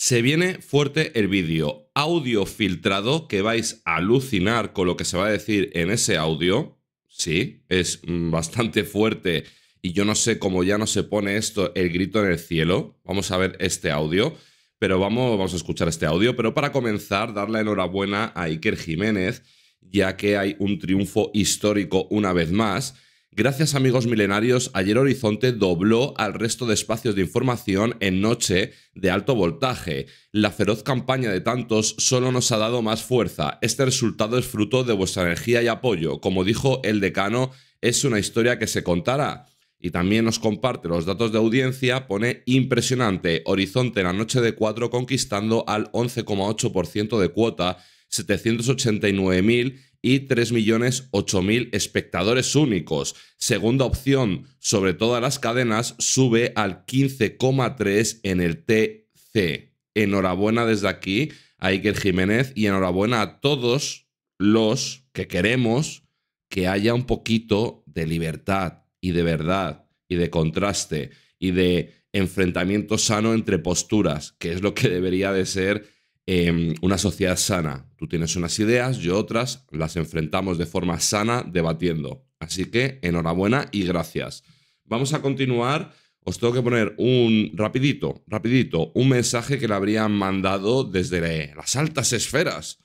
Se viene fuerte el vídeo, audio filtrado que vais a alucinar con lo que se va a decir en ese audio. Sí, es mm, bastante fuerte y yo no sé cómo ya no se pone esto el grito en el cielo. Vamos a ver este audio, pero vamos, vamos a escuchar este audio. Pero para comenzar, dar la enhorabuena a Iker Jiménez, ya que hay un triunfo histórico una vez más Gracias amigos milenarios, ayer Horizonte dobló al resto de espacios de información en noche de alto voltaje. La feroz campaña de tantos solo nos ha dado más fuerza. Este resultado es fruto de vuestra energía y apoyo. Como dijo el decano, es una historia que se contará. Y también nos comparte los datos de audiencia, pone impresionante, Horizonte en la noche de 4 conquistando al 11,8% de cuota, 789.000 y 3.008.000 espectadores únicos. Segunda opción, sobre todas las cadenas, sube al 15,3 en el TC. Enhorabuena desde aquí a Iker Jiménez y enhorabuena a todos los que queremos que haya un poquito de libertad y de verdad y de contraste y de enfrentamiento sano entre posturas, que es lo que debería de ser Em, una sociedad sana. Tú tienes unas ideas, yo otras, las enfrentamos de forma sana debatiendo. Así que enhorabuena y gracias. Vamos a continuar. Os tengo que poner un rapidito, rapidito, un mensaje que le habrían mandado desde las altas esferas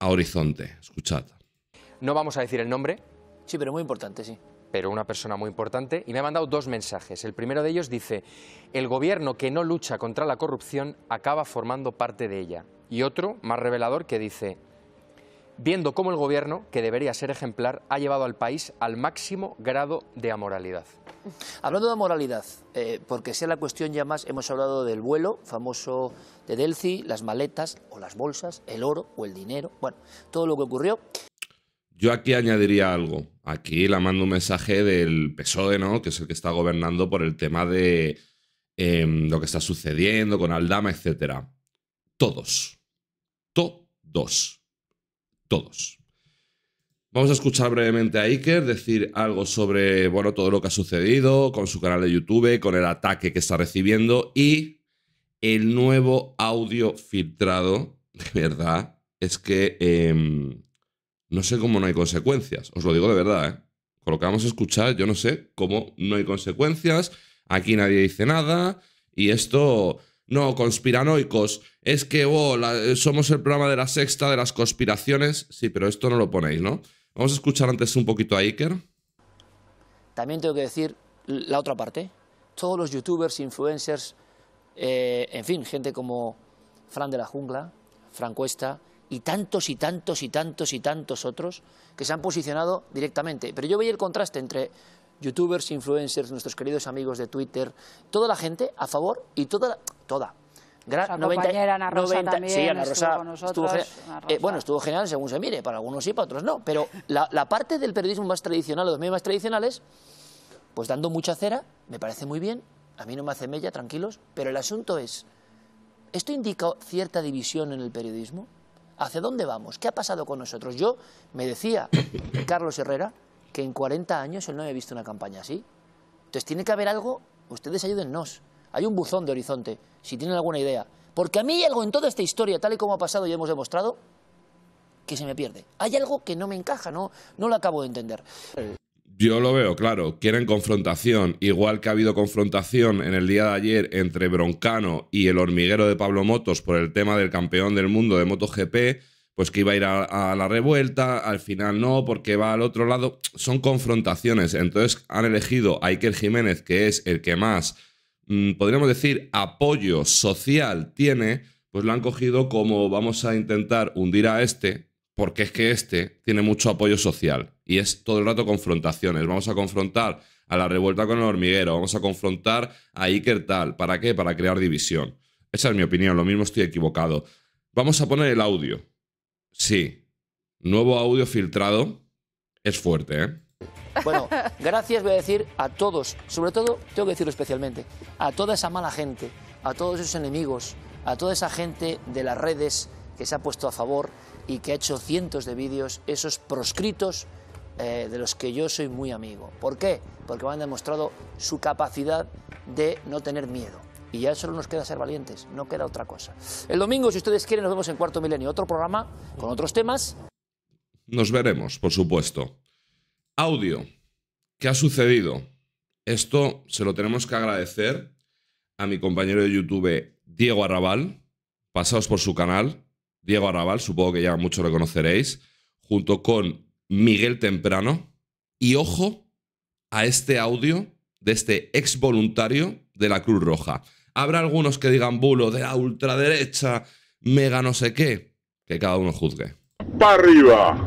a Horizonte. Escuchad. No vamos a decir el nombre. Sí, pero muy importante, sí pero una persona muy importante, y me ha mandado dos mensajes. El primero de ellos dice, el gobierno que no lucha contra la corrupción acaba formando parte de ella. Y otro, más revelador, que dice, viendo cómo el gobierno, que debería ser ejemplar, ha llevado al país al máximo grado de amoralidad. Hablando de amoralidad, eh, porque sea la cuestión ya más, hemos hablado del vuelo famoso de Delci, las maletas o las bolsas, el oro o el dinero, bueno, todo lo que ocurrió. Yo aquí añadiría algo. Aquí la mando un mensaje del PSOE, ¿no? Que es el que está gobernando por el tema de em, lo que está sucediendo con Aldama, etc. Todos. Todos. Todos. Vamos a escuchar brevemente a Iker decir algo sobre bueno, todo lo que ha sucedido con su canal de YouTube, con el ataque que está recibiendo y el nuevo audio filtrado. De verdad, es que em, no sé cómo no hay consecuencias, os lo digo de verdad, ¿eh? Con lo que vamos a escuchar, yo no sé cómo no hay consecuencias, aquí nadie dice nada, y esto, no, conspiranoicos, es que oh, somos el programa de la sexta de las conspiraciones, sí, pero esto no lo ponéis, ¿no? Vamos a escuchar antes un poquito a Iker. También tengo que decir la otra parte, todos los youtubers, influencers, eh, en fin, gente como Fran de la Jungla, Fran Cuesta, y tantos y tantos y tantos y tantos otros que se han posicionado directamente. Pero yo veía el contraste entre youtubers, influencers, nuestros queridos amigos de Twitter, toda la gente a favor y toda, toda, Ana Rosa bueno, estuvo genial según se mire, para algunos sí, para otros no, pero la, la parte del periodismo más tradicional, los medios más tradicionales, pues dando mucha cera, me parece muy bien, a mí no me hace mella, tranquilos, pero el asunto es, ¿esto indica cierta división en el periodismo? ¿Hacia dónde vamos? ¿Qué ha pasado con nosotros? Yo me decía Carlos Herrera que en 40 años él no había visto una campaña así. Entonces tiene que haber algo, ustedes ayúdennos. Hay un buzón de horizonte, si tienen alguna idea. Porque a mí hay algo en toda esta historia, tal y como ha pasado y hemos demostrado, que se me pierde. Hay algo que no me encaja, no, no lo acabo de entender. Yo lo veo, claro, quieren confrontación, igual que ha habido confrontación en el día de ayer entre Broncano y el hormiguero de Pablo Motos por el tema del campeón del mundo de MotoGP, pues que iba a ir a, la revuelta, al final no, porque va al otro lado, son confrontaciones, entonces han elegido a Iker Jiménez, que es el que más, mm, podríamos decir, apoyo social tiene, pues lo han cogido como vamos a intentar hundir a este, porque es que este tiene mucho apoyo social y es todo el rato confrontaciones. Vamos a confrontar a la revuelta con el hormiguero, vamos a confrontar a Iker tal. ¿Para qué? Para crear división. Esa es mi opinión, lo mismo estoy equivocado. Vamos a poner el audio. Sí, nuevo audio filtrado es fuerte, ¿eh? Bueno, gracias voy a decir a todos, sobre todo tengo que decirlo especialmente, a toda esa mala gente, a todos esos enemigos, a toda esa gente de las redes que se ha puesto a favor, y que ha hecho cientos de vídeos, esos proscritos eh, de los que yo soy muy amigo. ¿Por qué? Porque me han demostrado su capacidad de no tener miedo. Y ya solo nos queda ser valientes, no queda otra cosa. El domingo, si ustedes quieren, nos vemos en Cuarto Milenio, otro programa con otros temas. Nos veremos, por supuesto. Audio. ¿Qué ha sucedido? Esto se lo tenemos que agradecer a mi compañero de YouTube, Diego Arrabal. Pasaos por su canal, Diego Arrabal, supongo que ya muchos lo conoceréis, junto con Miguel Temprano. Y ojo a este audio de este ex voluntario de la Cruz Roja. Habrá algunos que digan bulo de la ultraderecha, mega no sé qué, que cada uno juzgue. Para arriba.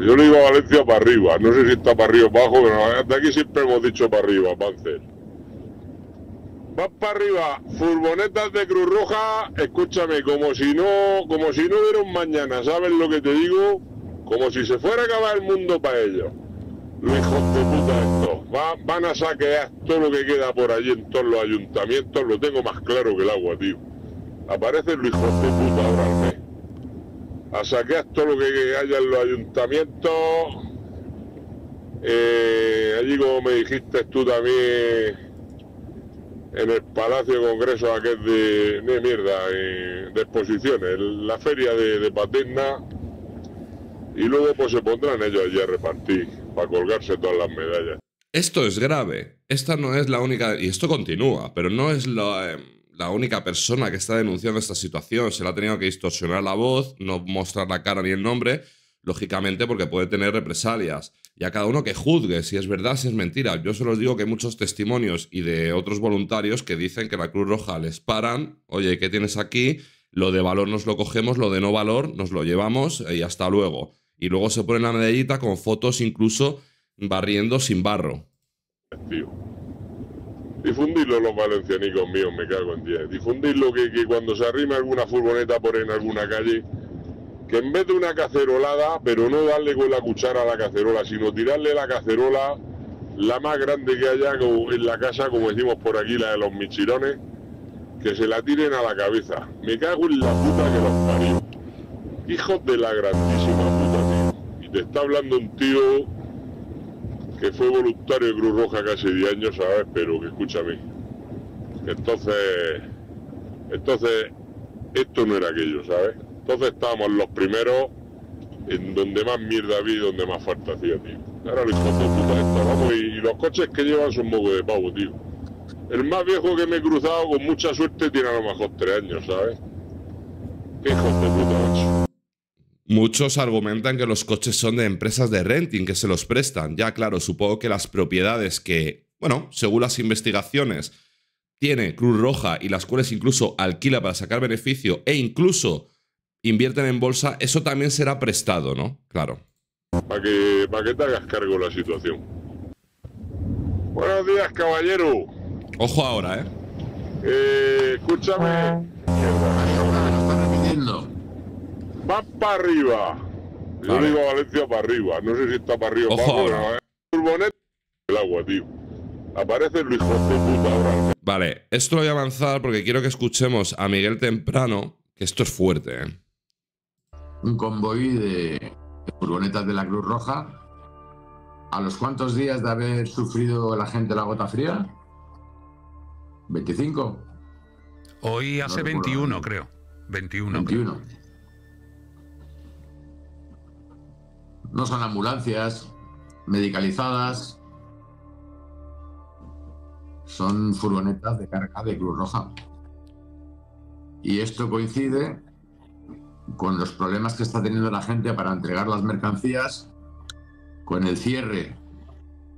Yo le digo Valencia para arriba. No sé si está para arriba o abajo, pero de aquí siempre hemos dicho para arriba, Panzer vas para arriba, furgonetas de Cruz Roja, escúchame, como si no, como si no hubiera un mañana, ¿sabes lo que te digo? Como si se fuera a acabar el mundo para ellos. Luis de puta van a saquear todo lo que queda por allí en todos los ayuntamientos, lo tengo más claro que el agua, tío. Aparece Luis hijos de puta ahora al A saquear todo lo que haya en los ayuntamientos. Eh, allí como me dijiste tú también en el Palacio de Congreso aquel de, de mierda, eh, de exposiciones, la feria de, Paterna, y luego pues se pondrán ellos allí a repartir para colgarse todas las medallas. Esto es grave, esta no es la única, y esto continúa, pero no es la, eh, la única persona que está denunciando esta situación, se le ha tenido que distorsionar la voz, no mostrar la cara ni el nombre, lógicamente porque puede tener represalias y a cada uno que juzgue si es verdad, si es mentira. Yo solo os digo que hay muchos testimonios y de otros voluntarios que dicen que la Cruz Roja les paran, oye, ¿qué tienes aquí? Lo de valor nos lo cogemos, lo de no valor nos lo llevamos eh, y hasta luego. Y luego se pone la medallita con fotos incluso barriendo sin barro. Tío. Difundidlo los valencianicos míos, me cago en 10. Difundidlo que, cuando se arrima alguna furgoneta por en alguna calle, que en vez de una cacerolada, pero no darle con la cuchara a la cacerola, sino tirarle la cacerola, la más grande que haya en la casa, como decimos por aquí, la de los michirones, que se la tiren a la cabeza. Me cago en la puta que los parió. Hijos de la grandísima puta, tío. Y te está hablando un tío que fue voluntario de Cruz Roja casi 10 años, ¿sabes? Pero que escúchame. Entonces, entonces, esto no era aquello, ¿sabes? Entonces estábamos los primeros en donde más mierda vi y donde más falta hacía, tío. Ahora los puta vamos, y, los coches que llevan son moco de pavo, tío. El más viejo que me he cruzado, con mucha suerte, tiene a lo mejor tres años, ¿sabes? Qué hijos de puta, Muchos argumentan que los coches son de empresas de renting que se los prestan. Ya claro, supongo que las propiedades que, bueno, según las investigaciones, tiene Cruz Roja y las cuales incluso alquila para sacar beneficio e incluso invierten en bolsa, eso también será prestado, ¿no? Claro. Para que, pa que te hagas cargo la situación. Buenos días, caballero. Ojo ahora, ¿eh? eh escúchame. Va para arriba. Yo digo Valencia para arriba. No sé si está para arriba. Ojo ¿eh? el agua, tío. Aparece Luis José puta ahora. Vale, esto lo voy a avanzar porque quiero que escuchemos a Miguel Temprano, que esto es fuerte, ¿eh? un convoy de furgonetas de la Cruz Roja. ¿A los cuantos días de haber sufrido la gente la gota fría? ¿25? Hoy hace 21, creo. 21. 21. No son ambulancias medicalizadas. Son furgonetas de carga de Cruz Roja. Y esto coincide con los problemas que está teniendo la gente para entregar las mercancías, con el cierre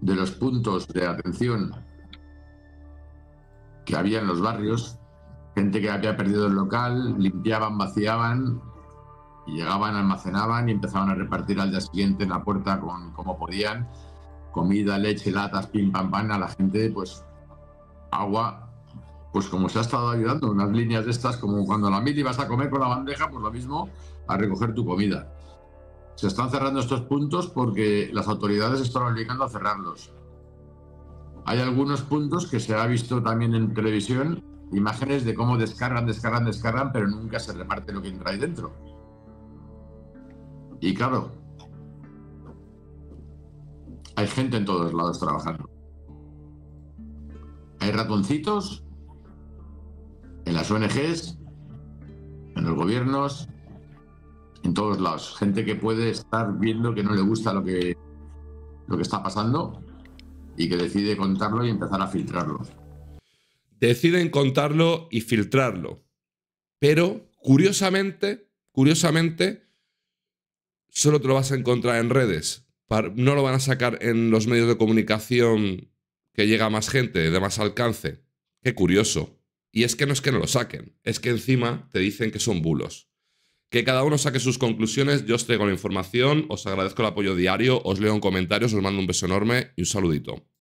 de los puntos de atención que había en los barrios, gente que había perdido el local, limpiaban, vaciaban, y llegaban, almacenaban y empezaban a repartir al día siguiente en la puerta con como podían, comida, leche, latas, pim pam pan a la gente, pues agua pues como se ha estado ayudando, unas líneas de estas, como cuando la mili vas a comer con la bandeja, pues lo mismo a recoger tu comida. Se están cerrando estos puntos porque las autoridades están obligando a cerrarlos. Hay algunos puntos que se ha visto también en televisión, imágenes de cómo descargan, descargan, descargan, pero nunca se reparte lo que entra ahí dentro. Y claro, hay gente en todos lados trabajando. Hay ratoncitos en las ONGs, en los gobiernos, en todos lados. Gente que puede estar viendo que no le gusta lo que, lo que está pasando y que decide contarlo y empezar a filtrarlo. Deciden contarlo y filtrarlo. Pero, curiosamente, curiosamente, solo te lo vas a encontrar en redes. No lo van a sacar en los medios de comunicación que llega más gente, de más alcance. Qué curioso. Y es que no es que no lo saquen, es que encima te dicen que son bulos. Que cada uno saque sus conclusiones, yo os traigo la información, os agradezco el apoyo diario, os leo en comentarios, os mando un beso enorme y un saludito.